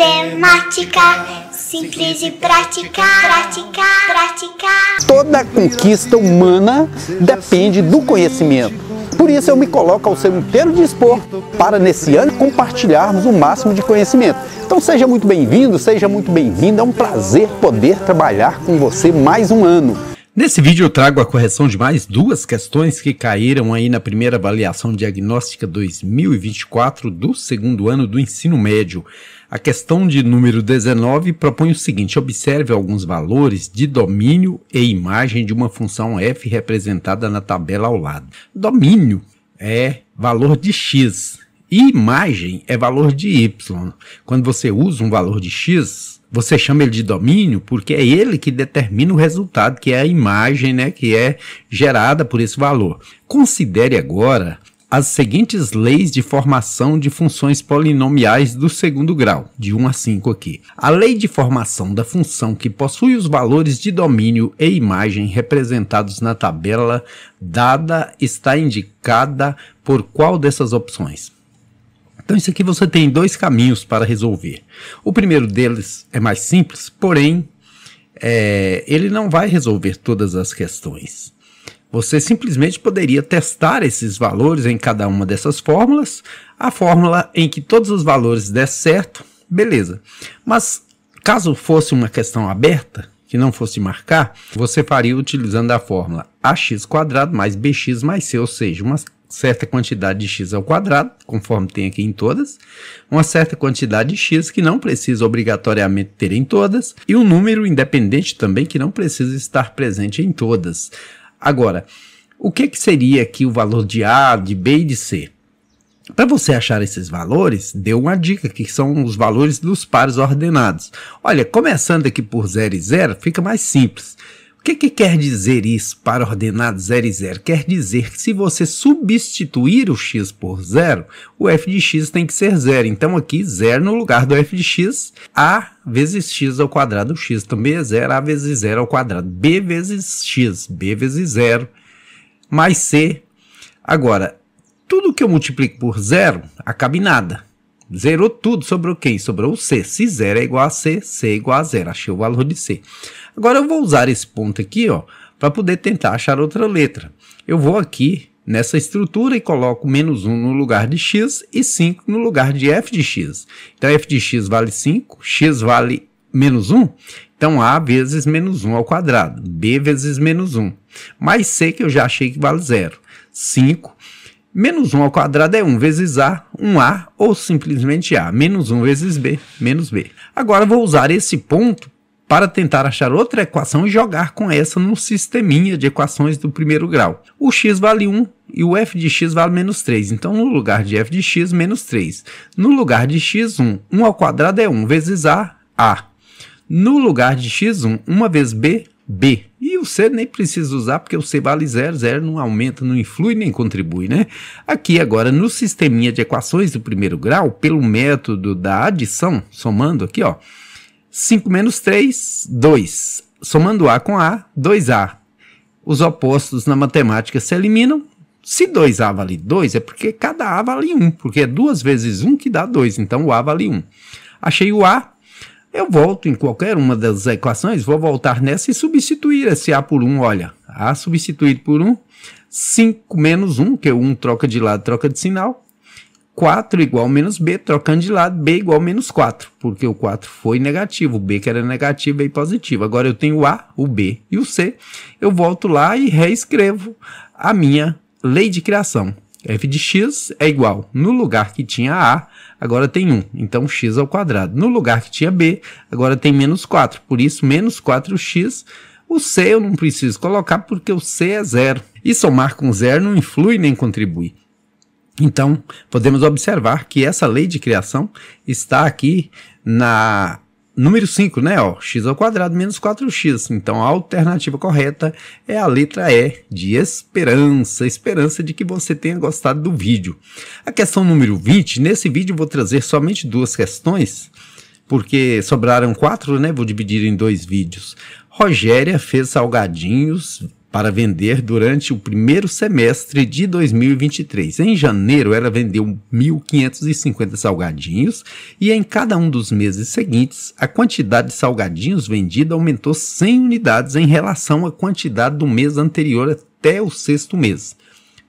Matemática simples e prática, prática, prática. Toda conquista humana depende do conhecimento. Por isso eu me coloco ao seu inteiro dispor para nesse ano compartilharmos o máximo de conhecimento. Então seja muito bem-vindo, seja muito bem-vinda, é um prazer poder trabalhar com você mais um ano. Nesse vídeo eu trago a correção de mais duas questões que caíram aí na primeira avaliação diagnóstica 2024 do segundo ano do ensino médio. A questão de número 19 propõe o seguinte: observe alguns valores de domínio e imagem de uma função f representada na tabela ao lado. Domínio é valor de x e imagem é valor de y. Quando você usa um valor de x, você chama ele de domínio porque é ele que determina o resultado, que é a imagem né, que é gerada por esse valor. Considere agora as seguintes leis de formação de funções polinomiais do segundo grau, de 1 a 5 aqui. A lei de formação da função que possui os valores de domínio e imagem representados na tabela dada está indicada por qual dessas opções? Então, isso aqui você tem dois caminhos para resolver. O primeiro deles é mais simples, porém, é, ele não vai resolver todas as questões. Você simplesmente poderia testar esses valores em cada uma dessas fórmulas. A fórmula em que todos os valores der certo, beleza. Mas caso fosse uma questão aberta, que não fosse marcar, você faria utilizando a fórmula ax mais bx mais c, ou seja, uma certa quantidade de x ao quadrado, conforme tem aqui em todas, uma certa quantidade de x que não precisa obrigatoriamente ter em todas, e um número independente também que não precisa estar presente em todas. Agora, o que, que seria aqui o valor de A, de B e de C? Para você achar esses valores, deu uma dica que são os valores dos pares ordenados. Olha, começando aqui por 0 e 0, fica mais simples. O que, que quer dizer isso para ordenado 0 e 0? Quer dizer que se você substituir o x por zero, o f de x tem que ser zero. Então aqui, zero no lugar do f de x, a vezes x ao quadrado, x também então, é zero, a vezes zero ao quadrado, b vezes x, b vezes zero, mais c. Agora, tudo que eu multiplico por zero acaba em nada. Zerou tudo, sobrou quem? Sobrou o C. Se zero é igual a C, C é igual a zero. Achei o valor de C. Agora eu vou usar esse ponto aqui, ó, para poder tentar achar outra letra. Eu vou aqui nessa estrutura e coloco menos 1 no lugar de x e 5 no lugar de f de x. Então, f de x vale 5, x vale menos 1. Então, a vezes menos 1 ao quadrado, b vezes menos 1, mais c que eu já achei que vale 0. 5 Menos 1 ao quadrado é 1 vezes A, 1A ou simplesmente A. Menos 1 vezes B, menos B. Agora vou usar esse ponto para tentar achar outra equação e jogar com essa no sisteminha de equações do primeiro grau. O x vale 1 e o f de x vale menos 3. Então, no lugar de f de x, menos 3. No lugar de x1, 1 ao quadrado é 1 vezes a, a. No lugar de x1, 1 vezes b, B. E o C nem precisa usar porque o C vale zero, zero não aumenta, não influi nem contribui, né? Aqui agora no sisteminha de equações do primeiro grau, pelo método da adição, somando aqui, ó, 5 menos 3, 2. Somando A com A, 2A. Os opostos na matemática se eliminam. Se 2A vale 2, é porque cada A vale 1, porque é 2 vezes 1 que dá 2, então o A vale 1. Achei o A, eu volto em qualquer uma das equações, vou voltar nessa e substituir esse A por 1. Olha, A substituído por 1, 5 menos 1, que é 1 troca de lado, troca de sinal. 4 igual a menos B, trocando de lado, B igual a menos 4, porque o 4 foi negativo, o B que era negativo e é positivo. Agora eu tenho o A, o B e o C. Eu volto lá e reescrevo a minha lei de criação f de x é igual, no lugar que tinha a, agora tem 1, então x ao quadrado. No lugar que tinha b, agora tem menos 4, por isso menos 4x. O c eu não preciso colocar porque o c é zero. E somar com zero não influi nem contribui. Então, podemos observar que essa lei de criação está aqui na número 5, né? Ó, x ao quadrado menos 4x. Assim. Então a alternativa correta é a letra E de esperança. Esperança de que você tenha gostado do vídeo. A questão número 20, nesse vídeo vou trazer somente duas questões, porque sobraram quatro, né? Vou dividir em dois vídeos. Rogéria fez salgadinhos para vender durante o primeiro semestre de 2023. Em janeiro, ela vendeu 1.550 salgadinhos e em cada um dos meses seguintes, a quantidade de salgadinhos vendida aumentou 100 unidades em relação à quantidade do mês anterior até o sexto mês.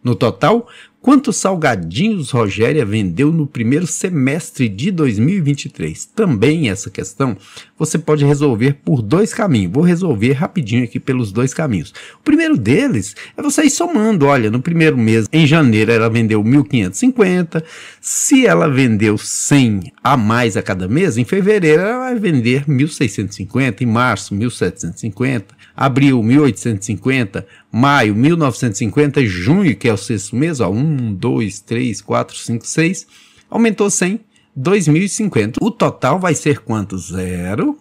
No total, Quantos salgadinhos Rogéria vendeu no primeiro semestre de 2023? Também essa questão você pode resolver por dois caminhos. Vou resolver rapidinho aqui pelos dois caminhos. O primeiro deles é você ir somando. Olha, no primeiro mês, em janeiro, ela vendeu 1.550. Se ela vendeu 100 a mais a cada mês, em fevereiro ela vai vender 1.650, em março 1.750 abril 1850, maio 1950, junho, que é o sexto mês, ó, 1, 2, 3, 4, 5, 6, aumentou 100, 2050. O total vai ser quanto? Zero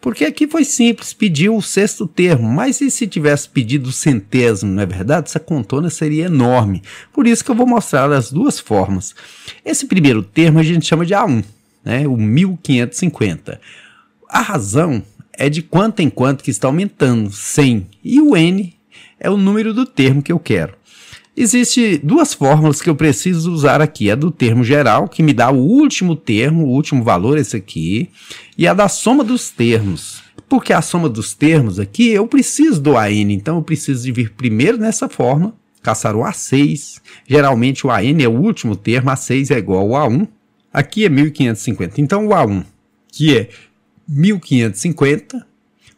Porque aqui foi simples, pediu o sexto termo, mas e se tivesse pedido o centésimo, não é verdade? Essa contona seria enorme. Por isso que eu vou mostrar as duas formas. Esse primeiro termo a gente chama de A1, né? o 1550. A razão é de quanto em quanto que está aumentando, 100. E o N é o número do termo que eu quero. Existem duas fórmulas que eu preciso usar aqui: a é do termo geral, que me dá o último termo, o último valor, esse aqui, e a da soma dos termos. Porque a soma dos termos aqui, eu preciso do AN, então eu preciso de vir primeiro nessa forma, caçar o A6. Geralmente o AN é o último termo, A6 é igual ao A1. Aqui é 1550. Então o A1, que é 1550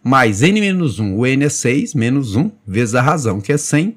mais n menos 1, o n é 6, menos 1, vezes a razão, que é 100,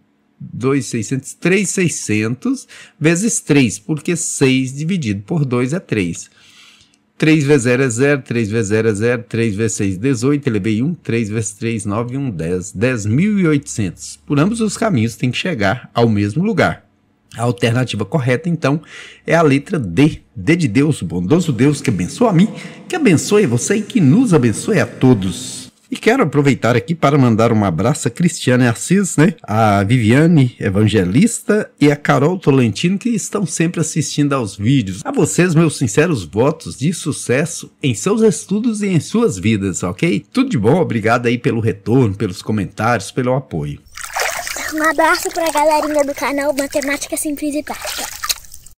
2,600, 3,600 vezes 3, porque 6 dividido por 2 é 3. 3 vezes 0 é 0, 3 vezes 0 é 0, 3 vezes 6 é 18, elevei 1, 3 vezes 3, 9, 1, 10, 10.800. Por ambos os caminhos tem que chegar ao mesmo lugar. A alternativa correta, então, é a letra D. D de Deus, o bondoso Deus que abençoa a mim, que abençoe você e que nos abençoe a todos. E quero aproveitar aqui para mandar um abraço a Cristiane Assis, né? A Viviane Evangelista e a Carol Tolentino que estão sempre assistindo aos vídeos. A vocês, meus sinceros votos de sucesso em seus estudos e em suas vidas, ok? Tudo de bom, obrigado aí pelo retorno, pelos comentários, pelo apoio. Um abraço para a galerinha do canal Matemática Simples e Prática.